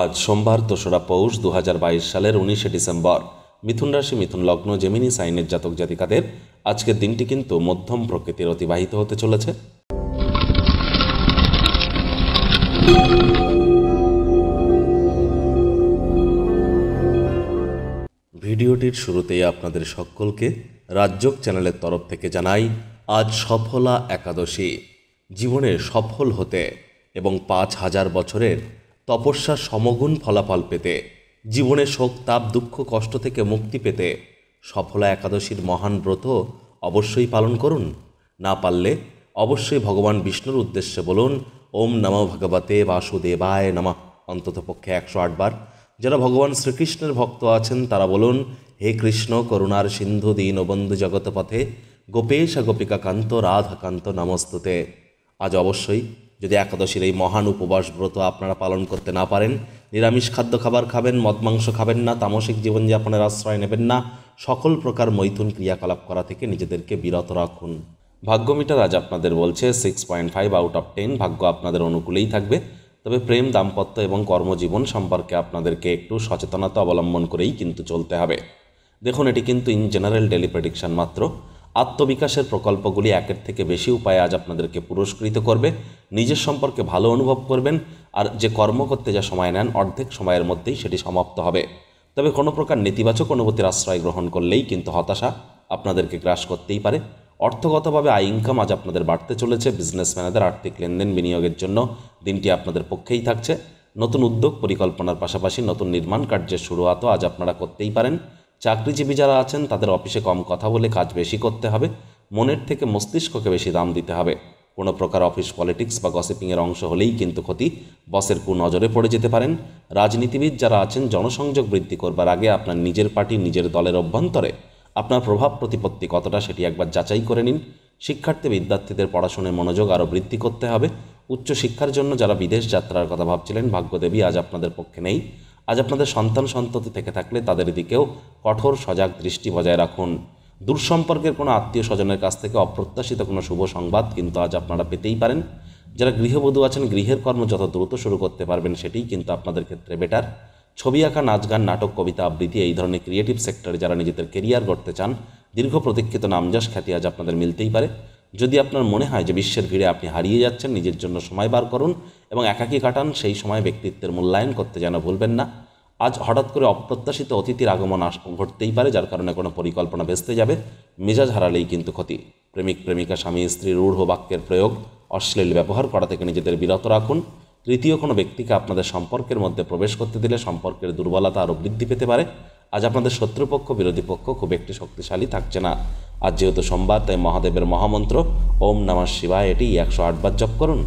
আজ সোমবার দোসরা পৌষ দু সালের উনিশে ডিসেম্বর মিথুন রাশি মিথুন লগ্ন জেমিনি সাইনের জাতক জাতিকাদের আজকের দিনটি কিন্তু মধ্যম প্রকৃতির অতিবাহিত হতে চলেছে ভিডিওটির শুরুতেই আপনাদের সকলকে রাজ্যক চ্যানেলের তরফ থেকে জানাই আজ সফলা একাদশী জীবনে সফল হতে এবং পাঁচ হাজার বছরের তপস্যার সমগুণ ফলাফল পেতে জীবনে শোক তাপ দুঃখ কষ্ট থেকে মুক্তি পেতে সফলা একাদশীর মহান ব্রত অবশ্যই পালন করুন না পারলে অবশ্যই ভগবান বিষ্ণুর উদ্দেশ্যে বলুন ওম নম ভগবতে বাসুদেবায় নম অন্ততপক্ষে একশো আটবার যারা ভগবান শ্রীকৃষ্ণের ভক্ত আছেন তারা বলুন হে কৃষ্ণ করুণার সিন্ধু দীনবন্ধু জগৎপথে গোপেশ গোপিকাকান্ত রাধাকান্ত নমস্তুতে আজ অবশ্যই যদি একাদশীর এই মহান উপবাস ব্রত আপনারা পালন করতে না পারেন নিরামিষ খাদ্য খাবার খাবেন মদ মাংস খাবেন না তামসিক জীবনযাপনের আশ্রয় নেবেন না সকল প্রকার মৈথুন ক্রিয়াকলাপ করা থেকে নিজেদেরকে বিরত রাখুন ভাগ্যমিটার আজ আপনাদের বলছে six point five out of ten ভাগ্য আপনাদের অনুকূলেই থাকবে তবে প্রেম দাম্পত্য এবং কর্মজীবন সম্পর্কে আপনাদেরকে একটু সচেতনতা অবলম্বন করেই কিন্তু চলতে হবে দেখুন এটি কিন্তু ইন জেনারেল ডেলি প্রেডিকশান মাত্র আত্মবিকাশের প্রকল্পগুলি একের থেকে বেশি উপায়ে আজ আপনাদেরকে পুরস্কৃত করবে নিজের সম্পর্কে ভালো অনুভব করবেন আর যে কর্ম করতে যা সময় নেন অর্ধেক সময়ের মধ্যেই সেটি সমাপ্ত হবে তবে কোনো প্রকার নেতিবাচক অনুভূতির আশ্রয় গ্রহণ করলেই কিন্তু হতাশা আপনাদেরকে গ্রাস করতেই পারে অর্থগতভাবে আয় ইনকাম আজ আপনাদের বাড়তে চলেছে বিজনেসম্যানদের আর্থিক লেনদেন বিনিয়োগের জন্য দিনটি আপনাদের পক্ষেই থাকছে নতুন উদ্যোগ পরিকল্পনার পাশাপাশি নতুন নির্মাণ কার্যের শুরুয়াতও আজ আপনারা করতেই পারেন চাকরিজীবী যারা আছেন তাদের অফিসে কম কথা বলে কাজ বেশি করতে হবে মনের থেকে মস্তিষ্ককে বেশি দাম দিতে হবে কোনো প্রকার অফিস পলিটিক্স বা গসিপিংয়ের অংশ হলেই কিন্তু ক্ষতি বসের নজরে পড়ে যেতে পারেন রাজনীতিবিদ যারা আছেন জনসংযোগ বৃদ্ধি করবার আগে আপনার নিজের পার্টি নিজের দলের অভ্যন্তরে আপনার প্রভাব প্রতিপত্তি কতটা সেটি একবার যাচাই করে নিন শিক্ষার্থী বিদ্যার্থীদের পড়াশোনায় মনোযোগ আরও বৃদ্ধি করতে হবে উচ্চশিক্ষার জন্য যারা বিদেশ যাত্রার কথা ভাবছিলেন ভাগ্যদেবী আজ আপনাদের পক্ষে নেই আজ আপনাদের সন্তান সন্ততি থেকে থাকলে তাদের দিকেও কঠোর সজাগ দৃষ্টি বজায় রাখুন দূর সম্পর্কের কোনো আত্মীয় স্বজনের কাছ থেকে অপ্রত্যাশিত কোনো শুভ সংবাদ কিন্তু আজ আপনারা পেতেই পারেন যারা গৃহবধূ আছেন গৃহের কর্ম যত দ্রুত শুরু করতে পারবেন সেটিই কিন্তু আপনাদের ক্ষেত্রে বেটার ছবি আঁকা নাচ গান নাটক কবিতা আবৃত্তি এই ধরনের ক্রিয়েটিভ সেক্টরে যারা নিজেদের কেরিয়ার গড়তে চান দীর্ঘ প্রতীক্ষিত নামজাস খ্যাতি আজ আপনাদের মিলতেই পারে যদি আপনার মনে হয় যে বিশ্বের ভিড়ে আপনি হারিয়ে যাচ্ছেন নিজের জন্য সময় বার করুন এবং একাকী কাটান সেই সময় ব্যক্তিত্বের মূল্যায়ন করতে যেন ভুলবেন না আজ হঠাৎ করে অপ্রত্যাশিত অতিথির আগমন ঘটতেই পারে যার কারণে কোনো পরিকল্পনা ভেস্তে যাবে মেজাজ হারালেই কিন্তু ক্ষতি প্রেমিক প্রেমিকা স্বামী স্ত্রী রূঢ় বাক্যের প্রয়োগ অশ্লীল ব্যবহার করা থেকে নিজেদের বিরত রাখুন তৃতীয় কোনো ব্যক্তিকে আপনাদের সম্পর্কের মধ্যে প্রবেশ করতে দিলে সম্পর্কের দুর্বলতা আরও বৃদ্ধি পেতে পারে আজ আপনাদের শত্রুপক্ষ বিরোধী পক্ষ খুব একটি শক্তিশালী থাকছে না আজ যেহেতু সোমবার তাই মহাদেবের মহামন্ত্র ওম নমঃ শিবায় এটি একশো আটবার জপ করুন